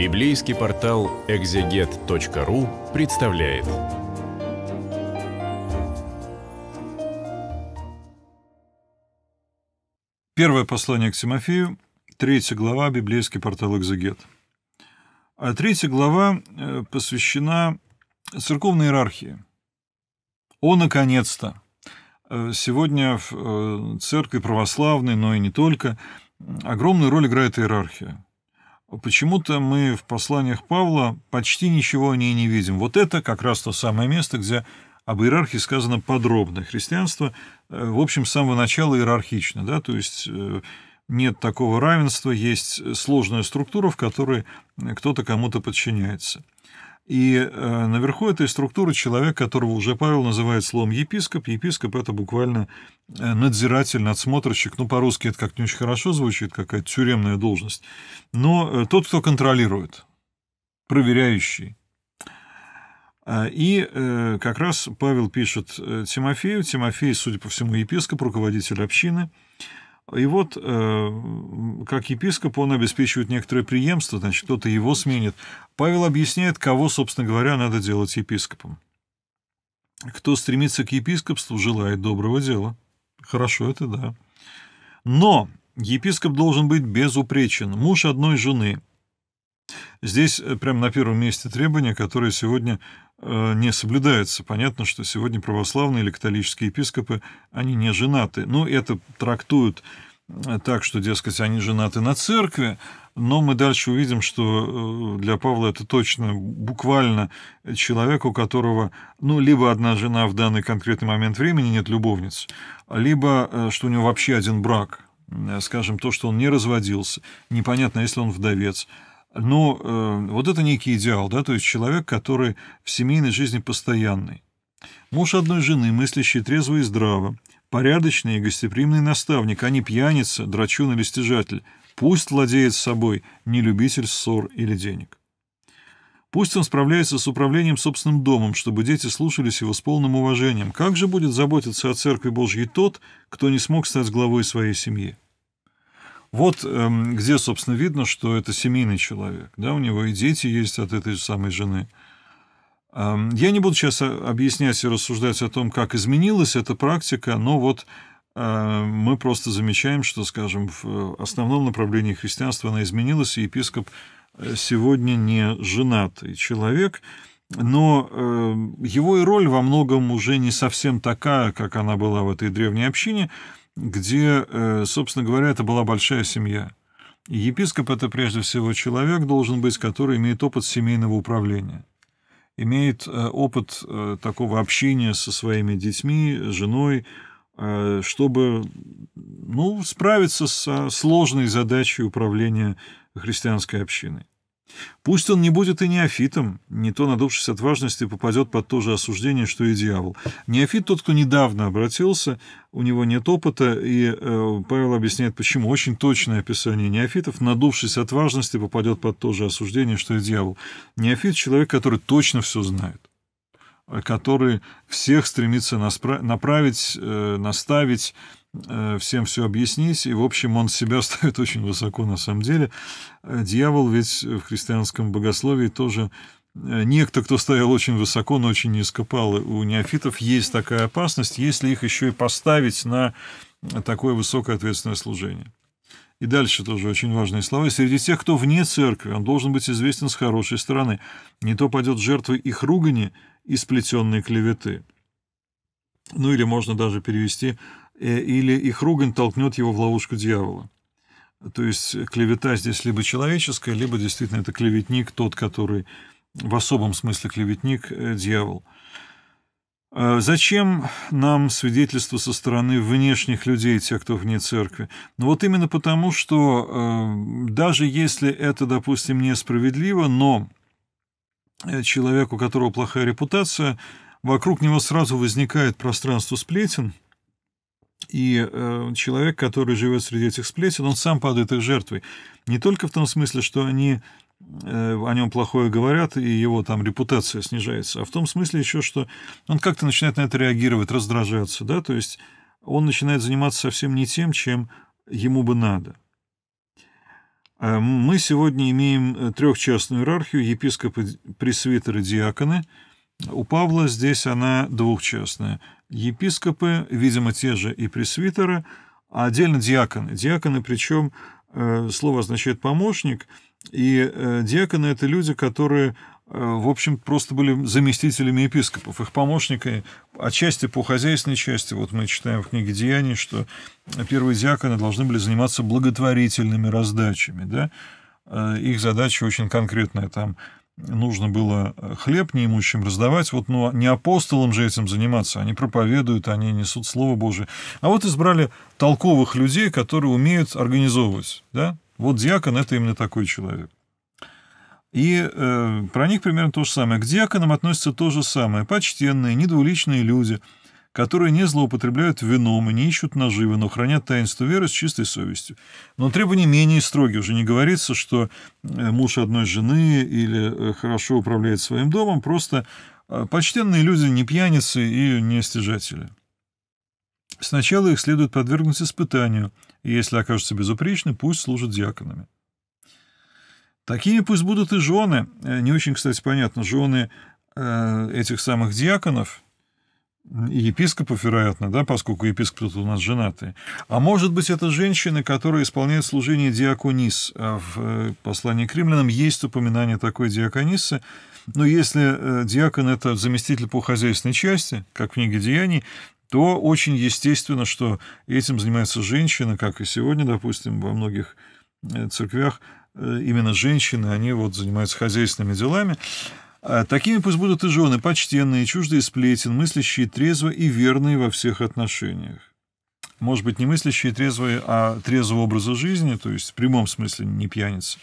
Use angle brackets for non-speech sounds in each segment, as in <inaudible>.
Библейский портал экзегет.ру представляет. Первое послание к Тимофею, третья глава, библейский портал экзегет. А третья глава э, посвящена церковной иерархии. О, наконец-то! Э, сегодня в э, церкви православной, но и не только, огромную роль играет иерархия. Почему-то мы в посланиях Павла почти ничего о ней не видим. Вот это как раз то самое место, где об иерархии сказано подробно. Христианство, э, в общем, с самого начала иерархично, да, то есть э, нет такого равенства, есть сложная структура, в которой кто-то кому-то подчиняется. И э, наверху этой структуры человек, которого уже Павел называет словом епископ. Епископ это буквально э, надзиратель, надсмотрщик. Ну, по-русски это как не очень хорошо звучит, какая-то тюремная должность. Но э, тот, кто контролирует, проверяющий. А, и э, как раз Павел пишет э, Тимофею, Тимофей, судя по всему, епископ, руководитель общины, и вот, э, как епископ, он обеспечивает некоторое преемство, значит, кто-то его сменит. Павел объясняет, кого, собственно говоря, надо делать епископом. Кто стремится к епископству, желает доброго дела. Хорошо, это да. Но епископ должен быть безупречен, муж одной жены – Здесь э, прямо на первом месте требования, которые сегодня э, не соблюдаются. Понятно, что сегодня православные или католические епископы, они не женаты. Ну, это трактуют э, так, что, дескать, они женаты на церкви, но мы дальше увидим, что для Павла это точно буквально человек, у которого, ну, либо одна жена в данный конкретный момент времени, нет любовниц, либо что у него вообще один брак, скажем, то, что он не разводился, непонятно, если он вдовец, но ну, э, вот это некий идеал, да, то есть человек, который в семейной жизни постоянный. Муж одной жены, мыслящий трезво и здраво, порядочный и гостеприимный наставник, а не пьяница, драчун или стяжатель. Пусть владеет собой, не любитель ссор или денег. Пусть он справляется с управлением собственным домом, чтобы дети слушались его с полным уважением. Как же будет заботиться о Церкви Божьей тот, кто не смог стать главой своей семьи? Вот эм, где, собственно, видно, что это семейный человек. Да, у него и дети есть от этой самой жены. Эм, я не буду сейчас объяснять и рассуждать о том, как изменилась эта практика, но вот э, мы просто замечаем, что, скажем, в э, основном направлении христианства она изменилась, и епископ э, сегодня не женатый человек, но эм, его и роль во многом уже не совсем такая, как она была в этой древней общине, где, э, собственно говоря, это была большая семья. И епископ – это прежде всего человек должен быть, который имеет опыт семейного управления, имеет э, опыт э, такого общения со своими детьми, женой, чтобы ну, справиться с сложной задачей управления христианской общиной. Пусть он не будет и неофитом, не то, надувшись от важности, попадет под то же осуждение, что и дьявол. Неофит тот, кто недавно обратился, у него нет опыта, и э, Павел объясняет, почему. Очень точное описание неофитов. Надувшись от важности, попадет под то же осуждение, что и дьявол. Неофит — человек, который точно все знает э, который всех стремится направить, э, наставить, Э, всем все объяснить, и, в общем, он себя <laughs> ставит очень высоко на самом деле. Э, дьявол ведь в христианском богословии тоже э, некто, кто стоял очень высоко, но очень низко пал. У неофитов есть такая опасность, если их еще и поставить на такое высокое ответственное служение. И дальше тоже очень важные слова. Среди тех, кто вне церкви, он должен быть известен с хорошей стороны. Не то пойдет жертвой их ругани и сплетенной клеветы. Ну или можно даже перевести Э, или их ругань толкнет его в ловушку дьявола. То есть клевета здесь либо человеческая, либо действительно это клеветник, тот, который в особом смысле клеветник, э, дьявол. А зачем нам свидетельство со стороны внешних людей, тех, кто вне церкви? Ну вот именно потому, что э, даже если это, допустим, несправедливо, но человек, у которого плохая репутация, вокруг него сразу возникает пространство сплетен – и э, человек, который живет среди этих сплетен, он сам падает их жертвой. Не только в том смысле, что они э, о нем плохое говорят, и его там репутация снижается, а в том смысле еще, что он как-то начинает на это реагировать, раздражаться, да, то есть он начинает заниматься совсем не тем, чем ему бы надо. Э, мы сегодня имеем э, трехчастную иерархию, епископы, пресвитеры, диаконы. У Павла здесь она двухчастная – епископы, видимо, те же и пресвитеры, а отдельно диаконы. Диаконы, причем, э, слово означает «помощник», и э, диаконы – это люди, которые, э, в общем, просто были заместителями епископов, их помощниками отчасти по хозяйственной части. Вот мы читаем в книге «Деяний», что первые диаконы должны были заниматься благотворительными раздачами, да, их задача очень конкретная, там, нужно было э, хлеб неимущим раздавать. Вот, но ну, а не апостолам же этим заниматься. Они проповедуют, они несут Слово Божие. А вот избрали толковых людей, которые умеют организовывать. Да? Вот диакон – это именно такой человек. И э, про них примерно то же самое. К диаконам относятся то же самое. Почтенные, недвуличные люди – которые не злоупотребляют вином и не ищут наживы, но хранят таинство веры с чистой совестью. Но требования менее строгие. Уже не говорится, что э, муж одной жены или э, хорошо управляет своим домом, просто э, почтенные люди не пьяницы и не стяжатели. Сначала их следует подвергнуть испытанию, и если окажутся безупречны, пусть служат диаконами. Такими пусть будут и жены. Не очень, кстати, понятно, жены этих самых диаконов – и епископов, вероятно, да, поскольку епископы у нас женатые. А может быть, это женщины, которые исполняют служение диаконис. А в э, послании к римлянам есть упоминание такой диаконисы. Но если э, диакон – это заместитель по хозяйственной части, как в книге «Деяний», то очень естественно, что этим занимается женщина, как и сегодня, допустим, во многих э, церквях, именно женщины, они вот занимаются хозяйственными делами. А такими пусть будут и жены, почтенные, чуждые сплетен, мыслящие трезво и верные во всех отношениях. Может быть, не мыслящие трезвые, а трезвого образа жизни, то есть в прямом смысле не пьяницы.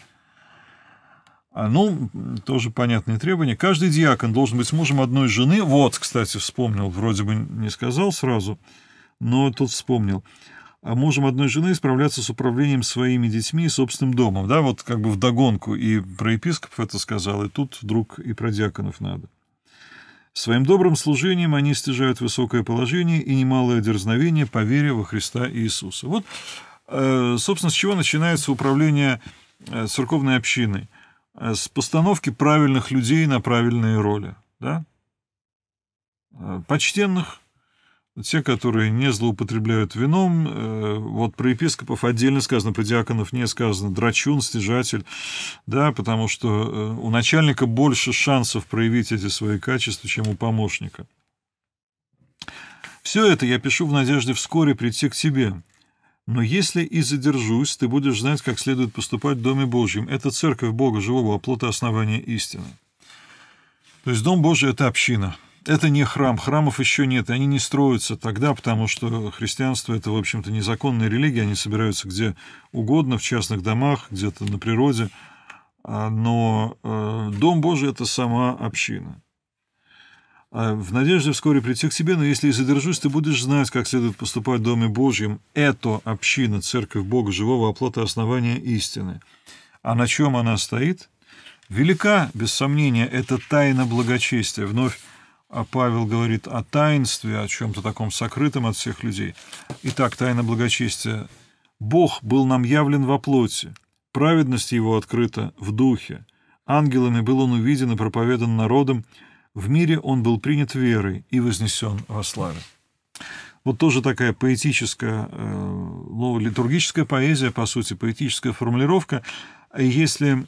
А, ну, тоже понятные требования. Каждый диакон должен быть с мужем одной жены. Вот, кстати, вспомнил, вроде бы не сказал сразу, но тут вспомнил. А мужем одной жены справляться с управлением своими детьми и собственным домом. Да, вот как бы вдогонку и про епископов это сказал, и тут вдруг и про диаконов надо. Своим добрым служением они стяжают высокое положение и немалое дерзновение по вере во Христа Иисуса. Вот, э, собственно, с чего начинается управление э, церковной общиной? Э, с постановки правильных людей на правильные роли. Да? Почтенных, те, которые не злоупотребляют вином. Э, вот про епископов отдельно сказано, про диаконов не сказано. Драчун, стяжатель, да, потому что э, у начальника больше шансов проявить эти свои качества, чем у помощника. Все это я пишу в надежде вскоре прийти к тебе. Но если и задержусь, ты будешь знать, как следует поступать в Доме Божьем. Это церковь Бога живого, оплота основания истины. То есть Дом Божий — это община. Это не храм, храмов еще нет, они не строятся тогда, потому что христианство это, в общем-то, незаконная религия, они собираются где угодно, в частных домах, где-то на природе, а, но э, Дом Божий – это сама община. А, в надежде вскоре прийти к тебе, но если и задержусь, ты будешь знать, как следует поступать в Доме Божьем. Это община, церковь Бога, живого оплата основания истины. А на чем она стоит? Велика, без сомнения, это тайна благочестия. Вновь а Павел говорит о таинстве, о чем-то таком сокрытом от всех людей. Итак, тайна благочестия. «Бог был нам явлен во плоти, праведность его открыта в духе. Ангелами был он увиден и проповедан народом. В мире он был принят верой и вознесен во славе». Вот тоже такая поэтическая, э, ну, литургическая поэзия, по сути, поэтическая формулировка – если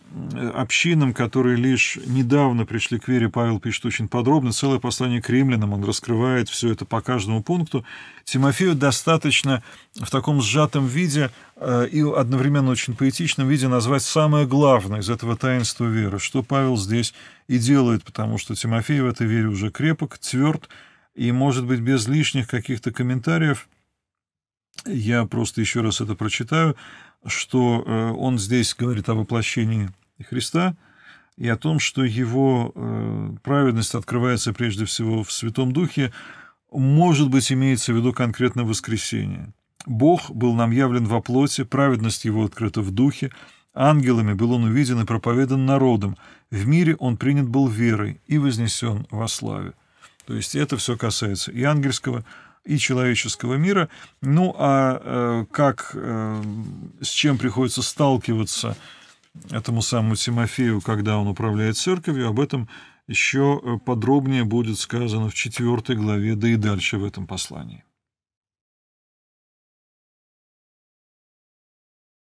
общинам, которые лишь недавно пришли к вере, Павел пишет очень подробно, целое послание к римлянам, он раскрывает все это по каждому пункту, Тимофею достаточно в таком сжатом виде э, и одновременно очень поэтичном виде назвать самое главное из этого таинства веры, что Павел здесь и делает, потому что Тимофей в этой вере уже крепок, тверд, и, может быть, без лишних каких-то комментариев, я просто еще раз это прочитаю что э, он здесь говорит о воплощении Христа и о том, что его э, праведность открывается прежде всего в Святом Духе, может быть, имеется в виду конкретно воскресение. Бог был нам явлен во плоти, праведность его открыта в духе, ангелами был он увиден и проповедан народом, в мире он принят был верой и вознесен во славе. То есть это все касается и ангельского и человеческого мира. Ну а э, как, э, с чем приходится сталкиваться этому самому Тимофею, когда он управляет церковью, об этом еще э, подробнее будет сказано в четвертой главе, да и дальше в этом послании.